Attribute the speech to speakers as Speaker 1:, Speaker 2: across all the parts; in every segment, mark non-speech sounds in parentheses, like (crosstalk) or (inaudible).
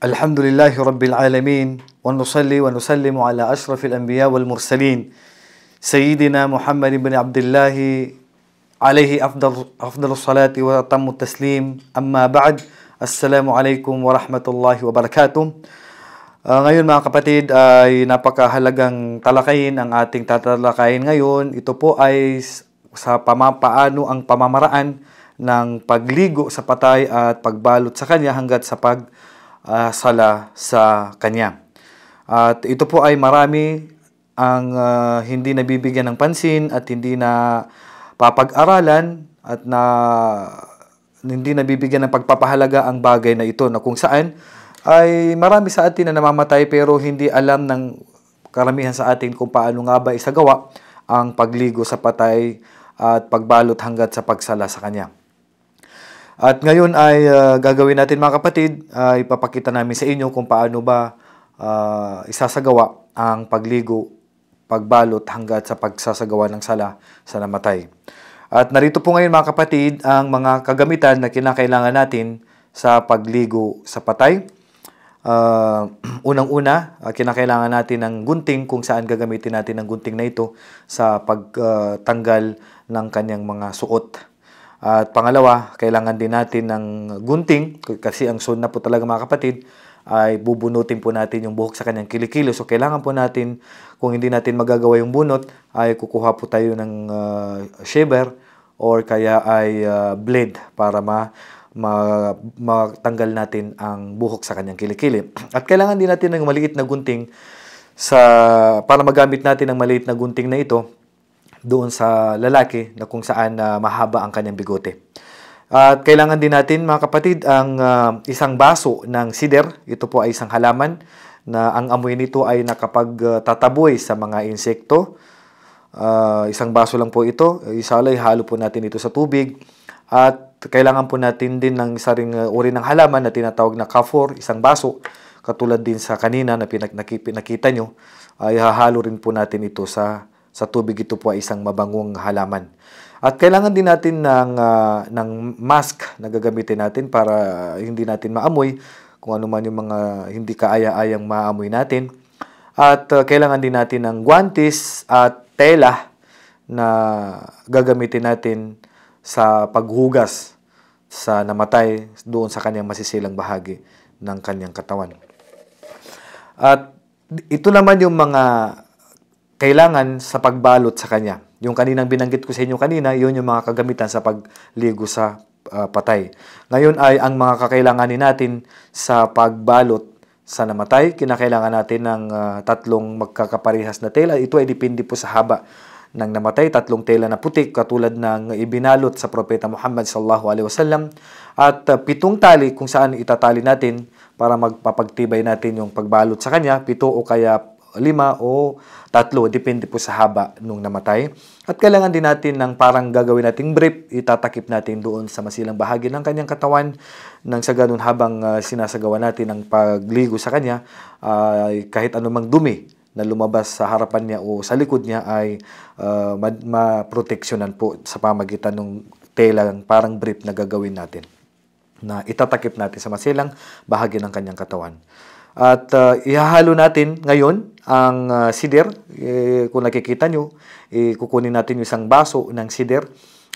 Speaker 1: الحمد لله رب العالمين ونصلي ونسلم على أشرف الأنبياء والمرسلين سيدنا محمد بن عبد الله عليه أفضل, أفضل الصلاة وأتم التسليم أما بعد السلام عليكم ورحمة الله وبركاته Uh, ngayon mga kapatid ay napakahalagang talakayin ang ating tatalakayin ngayon. Ito po ay sa pamapaano ang pamamaraan ng pagligo sa patay at pagbalot sa kanya hanggat sa pag uh, sala sa kanya. At ito po ay marami ang uh, hindi nabibigyan ng pansin at hindi na papag-aralan at na hindi nabibigyan ng pagpapahalaga ang bagay na ito na kung saan ay marami sa atin na namamatay pero hindi alam ng karamihan sa atin kung paano nga ba isagawa ang pagligo sa patay at pagbalot hanggat sa pagsala sa kanya. At ngayon ay uh, gagawin natin mga kapatid, uh, ipapakita namin sa inyo kung paano ba uh, isasagawa ang pagligo, pagbalot hanggat sa pagsasagawa ng sala sa namatay. At narito po ngayon mga kapatid ang mga kagamitan na kinakailangan natin sa pagligo sa patay. Uh, (clears throat) Unang-una, uh, kinakailangan natin ng gunting kung saan gagamitin natin ang gunting na ito sa pagtanggal uh, ng kanyang mga suot. At pangalawa, kailangan din natin ng gunting kasi ang sun na po talaga mga kapatid ay bubunutin po natin yung buhok sa kanyang kilikilo. So kailangan po natin, kung hindi natin magagawa yung bunot, ay kukuha po tayo ng uh, shaver or kaya ay uh, blade para ma matanggal natin ang buhok sa kanyang kilikili. At kailangan din natin ng maliit na gunting sa para magamit natin ang maliit na gunting na ito doon sa lalaki na kung saan uh, mahaba ang kanyang bigote. At kailangan din natin mga kapatid ang uh, isang baso ng sider. Ito po ay isang halaman na ang amoy nito ay nakapagtataboy ah, sa mga insekto. Uh, isang baso lang po ito. Isalay, halo po natin ito sa tubig. At kailangan po natin din ng isa ring uri ng halaman na tinatawag na kafor, isang baso. Katulad din sa kanina na nakita nyo, ay hahalo rin po natin ito sa sa tubig ito po ay isang mabangong halaman. At kailangan din natin ng, uh, ng mask na gagamitin natin para hindi natin maamoy kung ano man yung mga hindi kaaya-ayang maamoy natin. At uh, kailangan din natin ng guantes at tela na gagamitin natin sa paghugas sa namatay doon sa kanyang masisilang bahagi ng kanyang katawan. At ito naman yung mga kailangan sa pagbalot sa kanya. Yung kaninang binanggit ko sa inyo kanina, yun yung mga kagamitan sa pagligo sa uh, patay. Ngayon ay ang mga kakailanganin natin sa pagbalot sa namatay, kinakailangan natin ng uh, tatlong magkakaparehas na tela. Ito ay depende po sa haba ng namatay, tatlong tela na puti katulad ng ibinalot sa propeta Muhammad sallallahu alaihi wasallam at uh, pitong tali kung saan itatali natin para magpapagtibay natin yung pagbalot sa kanya, pito o kaya lima o tatlo, depende po sa haba nung namatay. At kailangan din natin ng parang gagawin nating brief, itatakip natin doon sa masilang bahagi ng kanyang katawan nang sa ganun habang uh, sinasagawa natin ang pagligo sa kanya, uh, kahit anumang dumi na lumabas sa harapan niya o sa likod niya ay uh, maproteksyonan po sa pamagitan ng tela ng parang brief na gagawin natin na itatakip natin sa masilang bahagi ng kanyang katawan. At uh, ihahalo natin ngayon ang uh, sider. Eh, kung nakikita nyo, eh, kukunin natin yung isang baso ng sider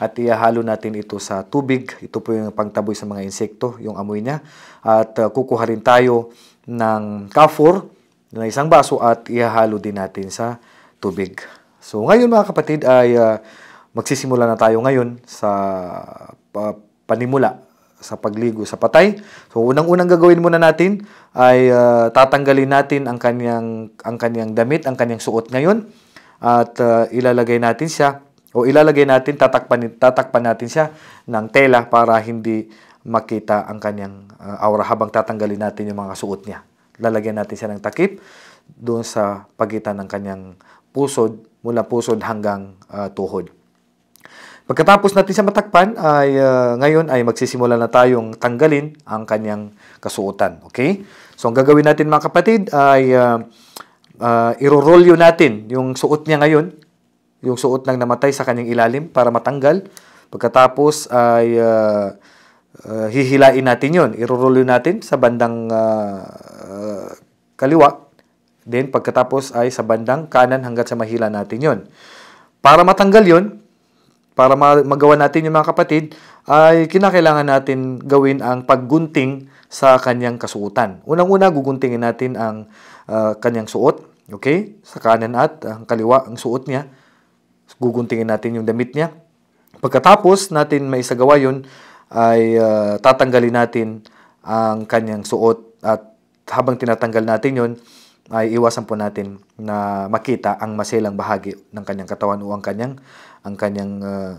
Speaker 1: at ihahalo natin ito sa tubig. Ito po yung pangtaboy sa mga insekto, yung amoy niya. At uh, kukuha rin tayo ng kafur na isang baso at ihahalo din natin sa tubig. So ngayon mga kapatid ay uh, magsisimula na tayo ngayon sa uh, panimula sa pagligo sa patay. So unang-unang gagawin muna natin ay uh, tatanggalin natin ang kanyang ang kanyang damit, ang kanyang suot ngayon at uh, ilalagay natin siya o ilalagay natin tatakpan tatakpan natin siya ng tela para hindi makita ang kanyang uh, aura habang tatanggalin natin yung mga suot niya. Lalagyan natin siya ng takip doon sa pagitan ng kanyang pusod mula pusod hanggang uh, tuhod. Pagkatapos natin sa matakpan, ay uh, ngayon ay magsisimula na tayong tanggalin ang kanyang kasuotan. Okay? So, ang gagawin natin mga kapatid ay uh, ah, uh, ah, irorolyo natin yung suot niya ngayon, yung suot ng namatay sa kanyang ilalim para matanggal. Pagkatapos ay uh, uh, hihilain natin yon irorolyo natin sa bandang uh, uh, kaliwa. Then pagkatapos ay sa bandang kanan hanggat sa mahila natin yon Para matanggal yon para magawa natin yung mga kapatid, ay kinakailangan natin gawin ang paggunting sa kanyang kasuotan. Unang-una, guguntingin natin ang uh, kanyang suot. Okay? Sa kanan at ang kaliwa, ang suot niya. Guguntingin natin yung damit niya. Pagkatapos natin maisagawa yun, ay uh, tatanggalin natin ang kanyang suot at habang tinatanggal natin yon ay iwasan po natin na makita ang maselang bahagi ng kanyang katawan o ang kanyang ang kanyang uh,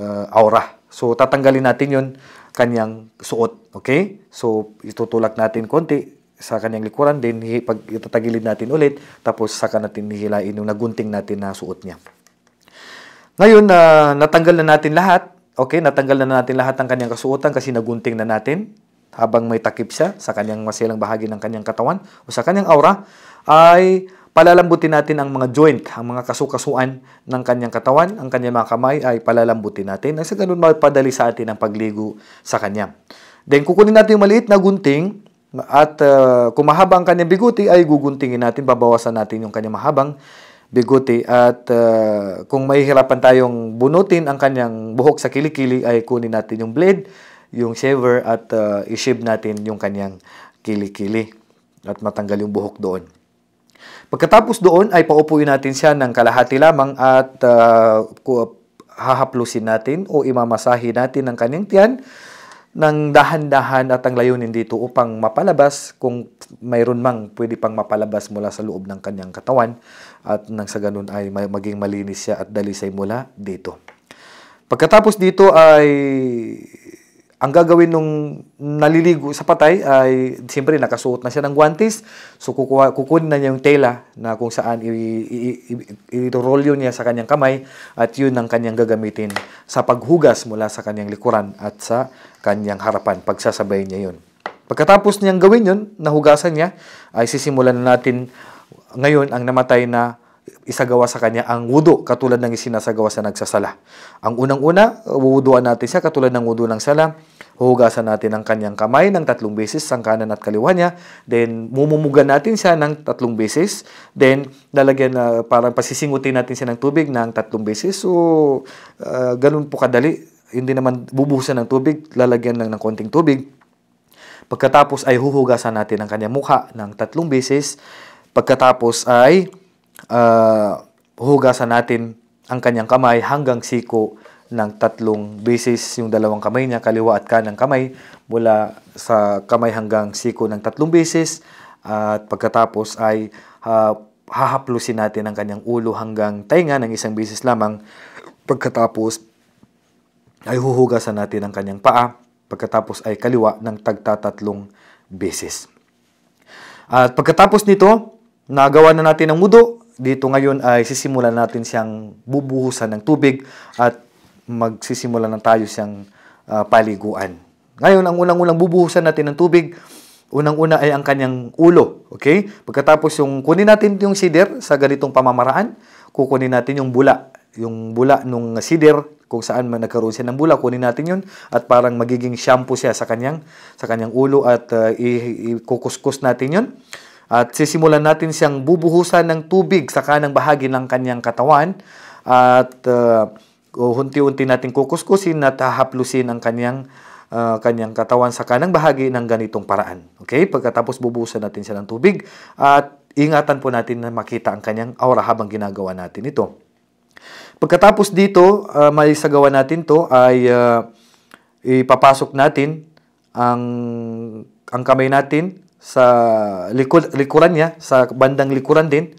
Speaker 1: uh, aura. So, tatanggalin natin yon kanyang suot. Okay? So, itutulak natin konti sa kanyang likuran din, pag itatagilid natin ulit, tapos saka natin hihilain yung nagunting natin na suot niya. Ngayon, uh, natanggal na natin lahat. Okay, natanggal na natin lahat ng kanyang kasuotan kasi nagunting na natin habang may takip siya sa kanyang masilang bahagi ng kanyang katawan o sa kanyang aura ay Palalambutin natin ang mga joint, ang mga kasukasuan ng kanyang katawan, ang kanyang mga kamay ay palalambutin natin. At sa ganun mapadali sa atin ang pagligo sa kanya. Then kukunin natin yung maliit na gunting at uh, kung ang kanyang biguti ay guguntingin natin, babawasan natin yung kanyang mahabang biguti at uh, kung mahihirapan tayong bunutin ang kanyang buhok sa kilikili ay kunin natin yung blade, yung shaver at uh, ishave natin yung kanyang kilikili at matanggal yung buhok doon. Pagkatapos doon ay paupuin natin siya ng kalahati lamang at uh, hahaplusin natin o imamasahi natin ng kanyang tiyan ng dahan-dahan at ang layunin dito upang mapalabas kung mayroon mang pwede pang mapalabas mula sa loob ng kanyang katawan at nang sa ganun ay maging malinis siya at dalisay mula dito. Pagkatapos dito ay ang gagawin nung naliligo sa patay ay siyempre nakasuot na siya ng guantes. So kukuha, kukunin na niya yung tela na kung saan i-roll yun niya sa kanyang kamay at yun ang kanyang gagamitin sa paghugas mula sa kanyang likuran at sa kanyang harapan. Pagsasabay niya yun. Pagkatapos niyang gawin yun, nahugasan niya, ay sisimulan na natin ngayon ang namatay na isagawa sa kanya ang wudu katulad ng isinasagawa sa nagsasala. Ang unang-una, wuduan natin siya katulad ng wudu ng sala. Huhugasan natin ang kanyang kamay ng tatlong beses sa kanan at kaliwa niya. Then, mumumugan natin siya ng tatlong beses. Then, lalagyan na uh, parang pasisingutin natin siya ng tubig ng tatlong beses. So, uh, ganun po kadali. Hindi naman bubuhusan ng tubig, lalagyan lang ng konting tubig. Pagkatapos ay huhugasan natin ang kanyang mukha ng tatlong beses. Pagkatapos ay uh, ah, hugasan natin ang kanyang kamay hanggang siko ng tatlong beses yung dalawang kamay niya, kaliwa at kanang kamay, mula sa kamay hanggang siko ng tatlong beses. At pagkatapos ay uh, hahaplusin natin ang kanyang ulo hanggang tainga ng isang beses lamang. Pagkatapos ay huhugasan natin ang kanyang paa. Pagkatapos ay kaliwa ng tagtatatlong beses. At pagkatapos nito, nagawa na natin ang mudo, dito ngayon ay sisimulan natin siyang bubuhusan ng tubig at magsisimulan na tayo siyang uh, paliguan. Ngayon, ang unang-unang bubuhusan natin ng tubig, unang-una ay ang kanyang ulo. Okay? Pagkatapos yung kunin natin yung sider sa ganitong pamamaraan, kukunin natin yung bula. Yung bula nung sider, kung saan man nagkaroon siya ng bula, kunin natin yun at parang magiging shampoo siya sa kanyang, sa kanyang ulo at uh, ah, ikukuskus natin yun. At sisimulan natin siyang bubuhusan ng tubig sa kanang bahagi ng kanyang katawan at uh, unti-unti natin kukuskusin at hahaplusin ang kanyang uh, kanyang katawan sa kanang bahagi ng ganitong paraan. Okay? Pagkatapos bubuhusan natin siya ng tubig at ingatan po natin na makita ang kanyang aura habang ginagawa natin ito. Pagkatapos dito, uh, may sagawa natin to ay uh, ipapasok natin ang ang kamay natin sa likod, likuran niya, sa bandang likuran din,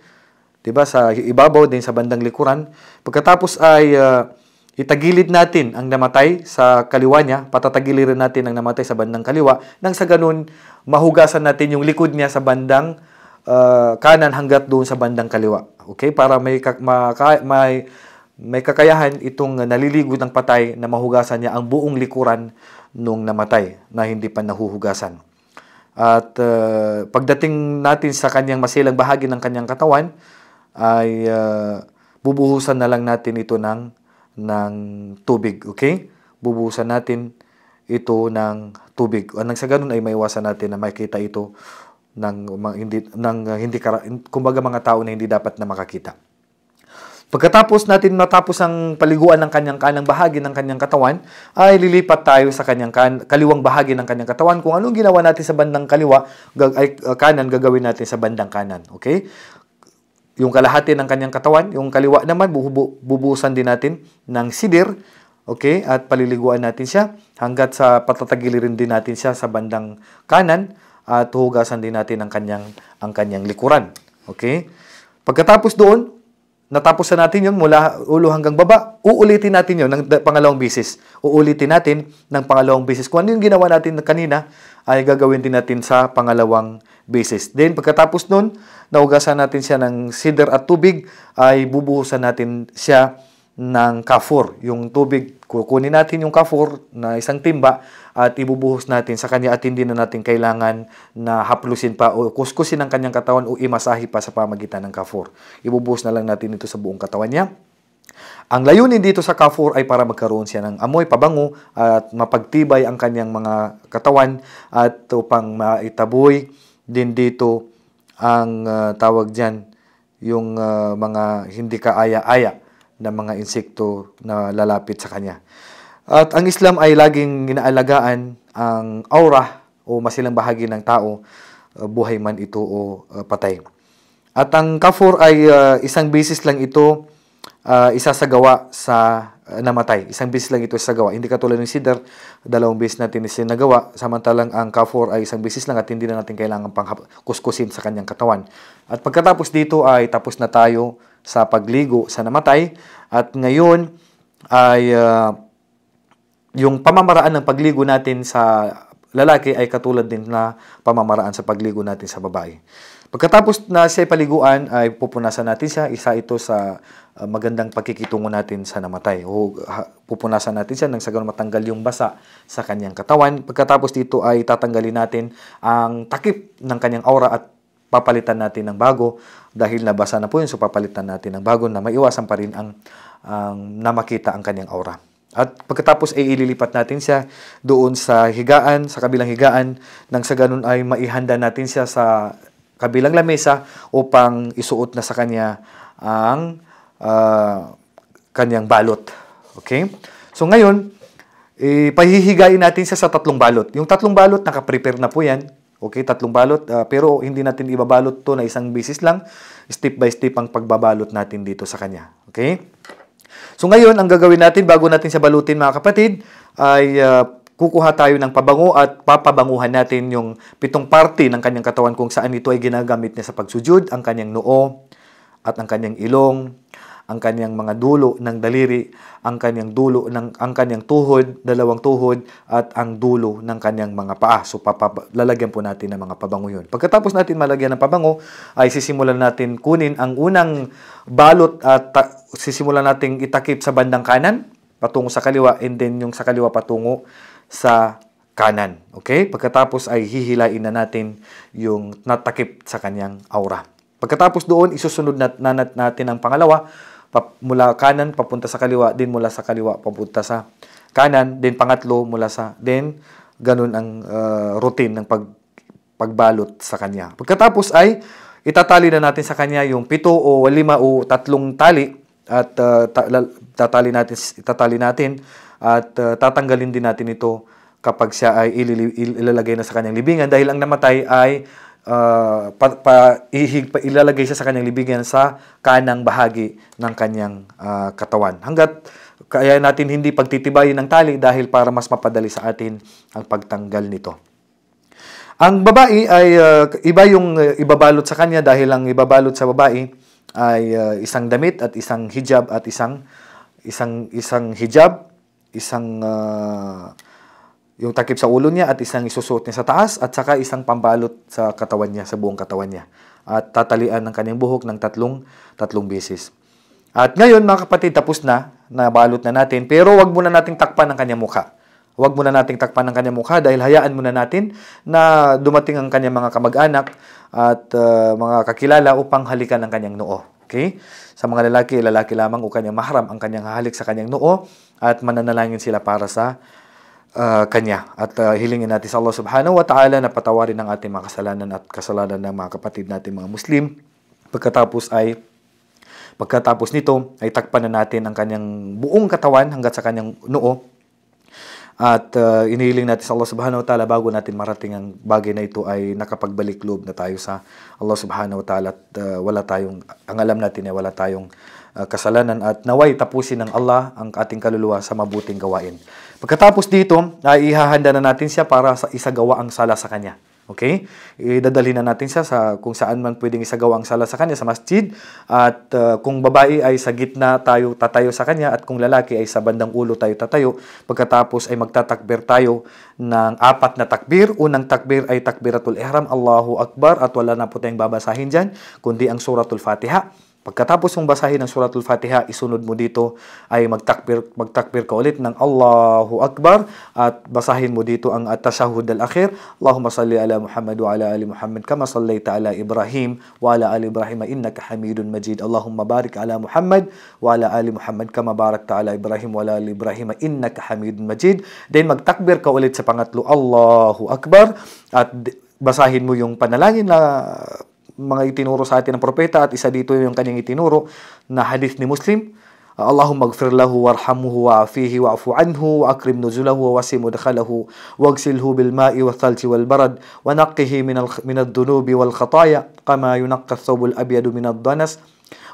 Speaker 1: 'di ba? Sa ibabaw din sa bandang likuran. Pagkatapos ay uh, itagilid natin ang namatay sa kaliwa niya, patatagilirin natin ang namatay sa bandang kaliwa, nang sa ganun mahugasan natin yung likod niya sa bandang uh, kanan hanggat doon sa bandang kaliwa. Okay? Para may kak- may may kakayahan itong naliligo ng patay na mahugasan niya ang buong likuran nung namatay na hindi pa nahuhugasan. At uh, pagdating natin sa kanyang masilang bahagi ng kanyang katawan, ay uh, bubuhusan na lang natin ito ng, ng tubig. Okay? Bubuhusan natin ito ng tubig. Nang sa ganun ay maiwasan natin na makita ito ng mga, hindi ng uh, hindi kumbaga mga tao na hindi dapat na makakita. Pagkatapos natin matapos ang paliguan ng kanyang kanang bahagi ng kanyang katawan, ay lilipat tayo sa kanyang kan kaliwang bahagi ng kanyang katawan. Kung anong ginawa natin sa bandang kaliwa, gag ay, ah, kanan, gagawin natin sa bandang kanan. Okay? Yung kalahati ng kanyang katawan, yung kaliwa naman, bubu din natin ng sidir. Okay? At paliliguan natin siya hanggat sa patatagilirin din natin siya sa bandang kanan at hugasan din natin ang kanyang, ang kanyang likuran. Okay? Pagkatapos doon, Natapos na natin yun mula ulo hanggang baba. Uulitin natin yun ng pangalawang bisis. Uulitin natin ng pangalawang bisis. Kung ano yung ginawa natin kanina, ay gagawin din natin sa pangalawang bisis. Then, pagkatapos nun, naugasan natin siya ng cedar at tubig, ay bubuhusan natin siya ng kafur. Yung tubig, kukunin natin yung kafur na isang timba, at ibubuhos natin sa kanya at hindi na natin kailangan na haplusin pa o kuskusin ang kanyang katawan o imasahi pa sa pamagitan ng kafur. Ibubuhos na lang natin ito sa buong katawan niya. Ang layunin dito sa kafur ay para magkaroon siya ng amoy, pabango at mapagtibay ang kanyang mga katawan at upang maitaboy din dito ang uh, tawag diyan yung uh, mga hindi kaaya-aya na mga insekto na lalapit sa kanya. At ang Islam ay laging ginaalagaan ang aura o masilang bahagi ng tao, uh, buhay man ito o uh, patay. At ang kafur ay uh, isang bisis lang ito uh, isasagawa sa uh, namatay. Isang bisis lang ito sa gawa. Hindi katulad ng sidar, dalawang bisis natin isinagawa. Samantalang ang kafur ay isang bisis lang at hindi na natin kailangan pang kuskusin sa kanyang katawan. At pagkatapos dito ay tapos na tayo sa pagligo sa namatay. At ngayon ay uh, yung pamamaraan ng pagligo natin sa lalaki ay katulad din na pamamaraan sa pagligo natin sa babae. Pagkatapos na siya paliguan, ay pupunasan natin siya. Isa ito sa ah, magandang pagkikitungo natin sa namatay. O pupunasan natin siya nang sa ganun matanggal yung basa sa kanyang katawan. Pagkatapos dito ay tatanggalin natin ang takip ng kanyang aura at papalitan natin ng bago dahil nabasa na po yun so papalitan natin ng bago na maiwasan pa rin ang, ang namakita ang kanyang aura. At pagkatapos ay ililipat natin siya doon sa higaan, sa kabilang higaan, nang sa ganun ay maihanda natin siya sa kabilang lamesa upang isuot na sa kanya ang uh, kanyang balot. Okay? So ngayon, eh, natin siya sa tatlong balot. Yung tatlong balot, nakaprepare na po yan. Okay, tatlong balot. Uh, pero hindi natin ibabalot to na isang basis lang. Step by step ang pagbabalot natin dito sa kanya. Okay? So ngayon, ang gagawin natin bago natin siya balutin mga kapatid ay uh, kukuha tayo ng pabango at papabanguhan natin yung pitong parte ng kanyang katawan kung saan ito ay ginagamit niya sa pagsujud, ang kanyang noo at ang kanyang ilong, ang kanyang mga dulo ng daliri, ang kanyang dulo ng ang kanyang tuhod, dalawang tuhod at ang dulo ng kanyang mga paa. So papab- lalagyan po natin ng mga pabango 'yon. Pagkatapos natin malagyan ng pabango, ay sisimulan natin kunin ang unang balot at sisimulan nating itakip sa bandang kanan patungo sa kaliwa and then yung sa kaliwa patungo sa kanan. Okay? Pagkatapos ay hihilain na natin yung natakip sa kanyang aura. Pagkatapos doon, isusunod na, na natin ang pangalawa pap- mula kanan papunta sa kaliwa, din mula sa kaliwa papunta sa kanan, din pangatlo mula sa, din ganun ang uh, routine ng pag pagbalot sa kanya. Pagkatapos ay itatali na natin sa kanya yung pito o lima o tatlong tali at uh, tatali natin itatali natin at uh, tatanggalin din natin ito kapag siya ay ilalagay na sa kanyang libingan dahil ang namatay ay uh, pa, pa, ihig, pa, ilalagay siya sa kanyang libingan sa kanang bahagi ng kanyang uh, katawan. Hanggat kaya natin hindi pagtitibayin ng tali dahil para mas mapadali sa atin ang pagtanggal nito. Ang babae ay uh, iba yung uh, ibabalot sa kanya dahil ang ibabalot sa babae ay uh, isang damit at isang hijab at isang isang isang hijab, isang uh, yung takip sa ulo niya at isang isusuot niya sa taas at saka isang pambalot sa katawan niya, sa buong katawan niya. At tatalian ng kanyang buhok ng tatlong, tatlong beses. At ngayon mga kapatid, tapos na, nabalot na natin. Pero wag muna nating takpan ang kanyang mukha. Huwag muna nating takpan ang kanyang mukha dahil hayaan muna natin na dumating ang kanyang mga kamag-anak at uh, mga kakilala upang halikan ang kanyang noo. Okay? Sa mga lalaki, lalaki lamang o kanyang mahram ang kanyang hahalik sa kanyang noo at mananalangin sila para sa uh, Kanya. At uh, hilingin natin sa Allah subhanahu wa ta'ala na patawarin ang ating mga kasalanan at kasalanan ng mga kapatid natin mga Muslim. Pagkatapos ay Pagkatapos nito, ay takpan na natin ang kanyang buong katawan hanggat sa kanyang noo. At uh, inihiling natin sa Allah subhanahu wa ta'ala bago natin marating ang bagay na ito ay nakapagbalik loob na tayo sa Allah subhanahu wa ta'ala at uh, wala tayong, ang alam natin ay wala tayong Ah, kasalanan at naway tapusin ng Allah ang ating kaluluwa sa mabuting gawain. Pagkatapos dito, ay ihahanda na natin siya para sa isagawa ang sala sa kanya. Okay? Idadali na natin siya sa kung saan man pwedeng isagawa ang sala sa kanya sa masjid at uh, kung babae ay sa gitna tayo tatayo sa kanya at kung lalaki ay sa bandang ulo tayo tatayo pagkatapos ay magtatakbir tayo ng apat na takbir unang takbir ay takbiratul ihram Allahu Akbar at wala na po tayong babasahin diyan kundi ang suratul Fatiha Pagkatapos mong basahin ang suratul Fatiha, isunod mo dito ay magtakbir, magtakbir ka ulit ng Allahu Akbar at basahin mo dito ang at-tashahud al-akhir. Allahumma salli ala Muhammad wa ala ali Muhammad kama sallaita ala Ibrahim wa ala ali Ibrahim innaka Hamidun Majid. Allahumma barik ala Muhammad wa ala ali Muhammad kama barakta ala Ibrahim wa ala ali Ibrahim innaka Hamidun Majid. Then magtakbir ka ulit sa pangatlo Allahu Akbar at basahin mo yung panalangin na mga itinuro sa atin ng propeta at isa dito yung kanyang itinuro na hadith ni Muslim. اللهم اغفر له وارحمه وعافيه واعف عنه واكرم نزله ووسع مدخله واغسله بالماء والثلج والبرد ونقه من من الذنوب والخطايا كما ينقى الثوب الابيض من الدنس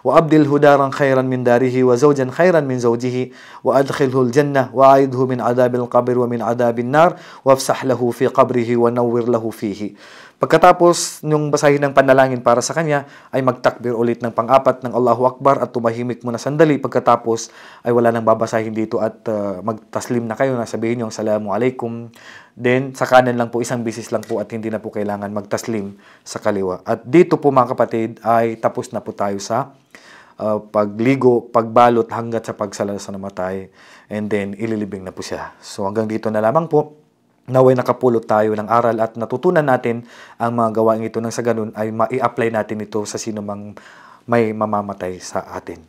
Speaker 1: وأبدله دارا خيرا من داره وزوجا خيرا من زوجه وأدخله الجنة وأعيده من عذاب القبر ومن عذاب النار وافسح له في قبره ونور له فيه Pagkatapos nung basahin ng panalangin para sa kanya, ay magtakbir ulit ng pang-apat ng Allahu Akbar at tumahimik muna sandali. Pagkatapos ay wala nang babasahin dito at uh, magtaslim na kayo na sabihin nyo, Salamu alaikum. Then sa kanan lang po, isang bisis lang po at hindi na po kailangan magtaslim sa kaliwa. At dito po mga kapatid ay tapos na po tayo sa uh, pagligo, pagbalot hanggat sa pagsalasa na namatay. And then ililibing na po siya. So hanggang dito na lamang po. Naway nakapulot tayo ng aral at natutunan natin ang mga gawain ito nang sa ganun ay mai-apply natin ito sa sinumang may mamamatay sa atin.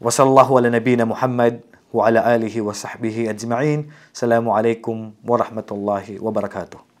Speaker 1: Wa Wasallahu ala nabina Muhammad wa ala alihi wa sahbihi ajma'in. Salamu alaikum wa rahmatullahi wa barakatuh.